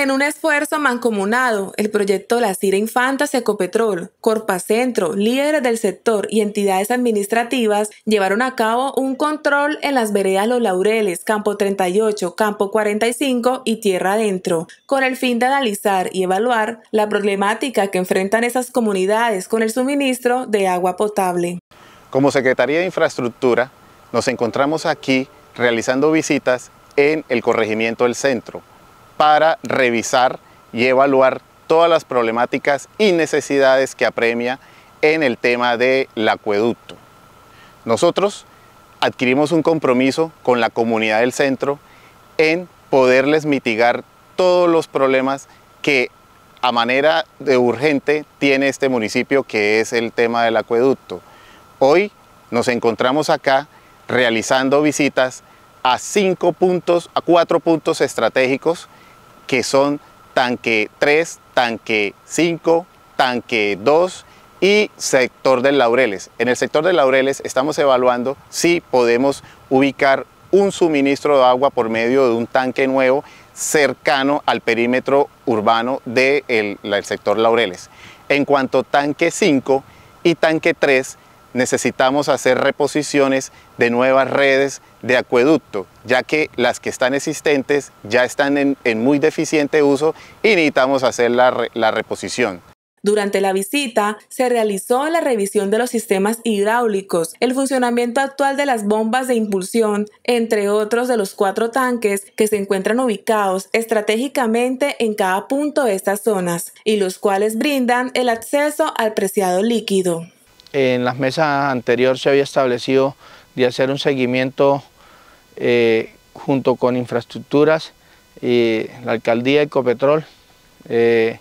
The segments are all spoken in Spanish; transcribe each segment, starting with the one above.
En un esfuerzo mancomunado, el proyecto La Cira Ecopetrol Corpa Corpacentro, líderes del sector y entidades administrativas llevaron a cabo un control en las veredas Los Laureles, Campo 38, Campo 45 y Tierra Adentro, con el fin de analizar y evaluar la problemática que enfrentan esas comunidades con el suministro de agua potable. Como Secretaría de Infraestructura, nos encontramos aquí realizando visitas en el corregimiento del centro para revisar y evaluar todas las problemáticas y necesidades que apremia en el tema del acueducto. Nosotros adquirimos un compromiso con la comunidad del centro en poderles mitigar todos los problemas que a manera de urgente tiene este municipio que es el tema del acueducto. Hoy nos encontramos acá realizando visitas a cinco puntos, a cuatro puntos estratégicos que son tanque 3, tanque 5, tanque 2 y sector de Laureles. En el sector de Laureles estamos evaluando si podemos ubicar un suministro de agua por medio de un tanque nuevo cercano al perímetro urbano del sector Laureles. En cuanto tanque 5 y tanque 3, necesitamos hacer reposiciones de nuevas redes de acueducto, ya que las que están existentes ya están en, muy deficiente uso y necesitamos hacer la reposición. Durante la visita se realizó la revisión de los sistemas hidráulicos, el funcionamiento actual de las bombas de impulsión, entre otros de los cuatro tanques que se encuentran ubicados estratégicamente en cada punto de estas zonas y los cuales brindan el acceso al preciado líquido en las mesas anteriores se había establecido de hacer un seguimiento eh, junto con infraestructuras, y eh, la alcaldía, Ecopetrol, eh,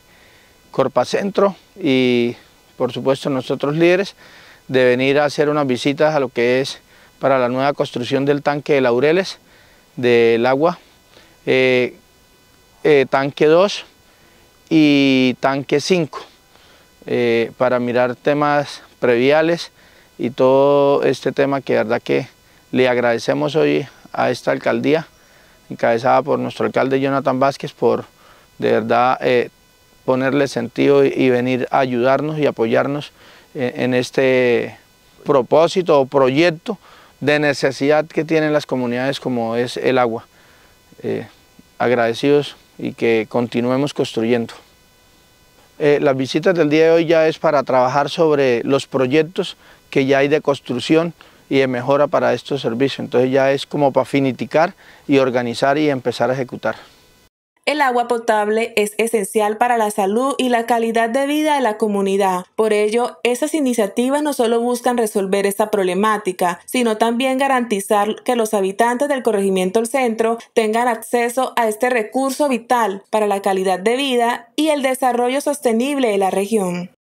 Corpacentro y por supuesto nosotros líderes, de venir a hacer unas visitas a lo que es para la nueva construcción del tanque de Laureles del agua, tanque 2 y tanque 5. Eh, para mirar temas previales y todo este tema que verdad que le agradecemos hoy a esta alcaldía, encabezada por nuestro alcalde Jonathan Vázquez, por de verdad eh, ponerle sentido y, venir a ayudarnos y apoyarnos en, este propósito o proyecto de necesidad que tienen las comunidades como es el agua. Eh, agradecidos y que continuemos construyendo. Eh, las visitas del día de hoy ya es para trabajar sobre los proyectos que ya hay de construcción y de mejora para estos servicios. Entonces ya es como para finiticar y organizar y empezar a ejecutar. El agua potable es esencial para la salud y la calidad de vida de la comunidad. Por ello, esas iniciativas no solo buscan resolver esta problemática, sino también garantizar que los habitantes del corregimiento del centro tengan acceso a este recurso vital para la calidad de vida y el desarrollo sostenible de la región.